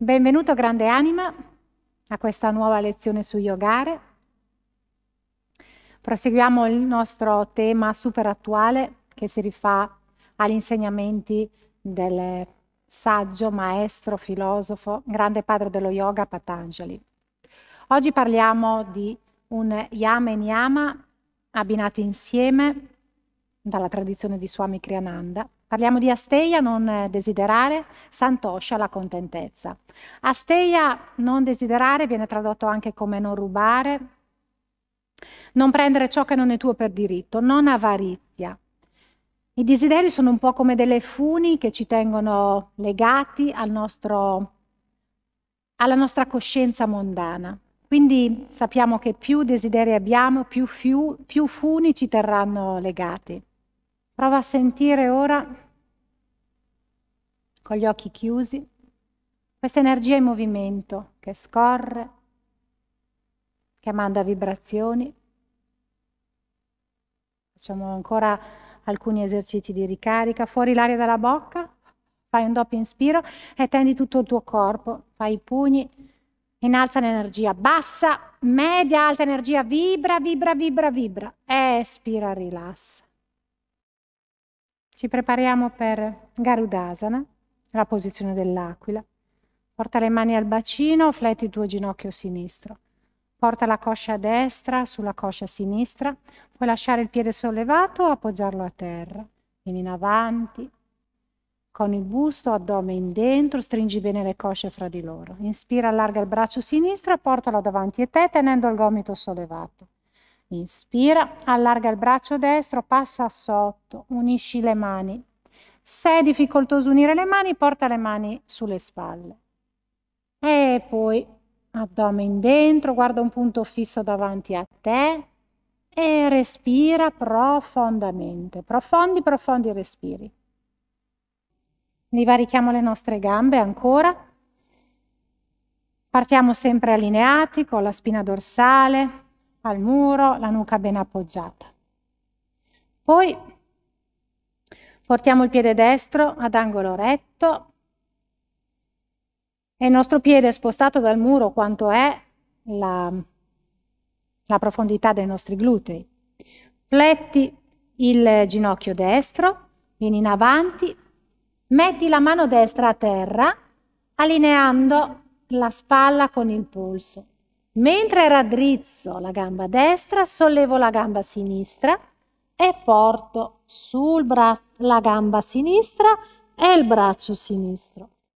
Benvenuto grande anima a questa nuova lezione su Yogare. Proseguiamo il nostro tema super attuale che si rifà agli insegnamenti del saggio, maestro, filosofo, grande padre dello yoga Patanjali. Oggi parliamo di un yama e niyama abbinati insieme dalla tradizione di Swami Kriyananda. Parliamo di asteia, non eh, desiderare, santosha, la contentezza. Asteia, non desiderare, viene tradotto anche come non rubare, non prendere ciò che non è tuo per diritto, non avarizia. I desideri sono un po' come delle funi che ci tengono legati al nostro, alla nostra coscienza mondana. Quindi sappiamo che più desideri abbiamo, più, fiu, più funi ci terranno legati. Prova a sentire ora, con gli occhi chiusi, questa energia in movimento che scorre, che manda vibrazioni. Facciamo ancora alcuni esercizi di ricarica. Fuori l'aria dalla bocca, fai un doppio inspiro e tendi tutto il tuo corpo, fai i pugni, innalza l'energia, bassa, media, alta energia, vibra, vibra, vibra, vibra. Espira, rilassa. Ci prepariamo per Garudasana, la posizione dell'aquila. Porta le mani al bacino, fletti il tuo ginocchio sinistro. Porta la coscia destra sulla coscia sinistra, puoi lasciare il piede sollevato o appoggiarlo a terra. Vieni in avanti, con il busto, addome in dentro, stringi bene le cosce fra di loro. Inspira, allarga il braccio sinistro e portalo davanti a te tenendo il gomito sollevato. Inspira, allarga il braccio destro, passa sotto, unisci le mani. Se è difficoltoso unire le mani, porta le mani sulle spalle. E poi addome dentro, guarda un punto fisso davanti a te e respira profondamente. Profondi, profondi respiri. Divarichiamo le nostre gambe ancora. Partiamo sempre allineati con la spina dorsale, al muro, la nuca ben appoggiata. Poi portiamo il piede destro ad angolo retto e il nostro piede è spostato dal muro quanto è la, la profondità dei nostri glutei. Pletti il ginocchio destro, vieni in avanti, metti la mano destra a terra allineando la spalla con il polso. Mentre raddrizzo la gamba destra, sollevo la gamba sinistra e porto la gamba sinistra e il braccio sinistro.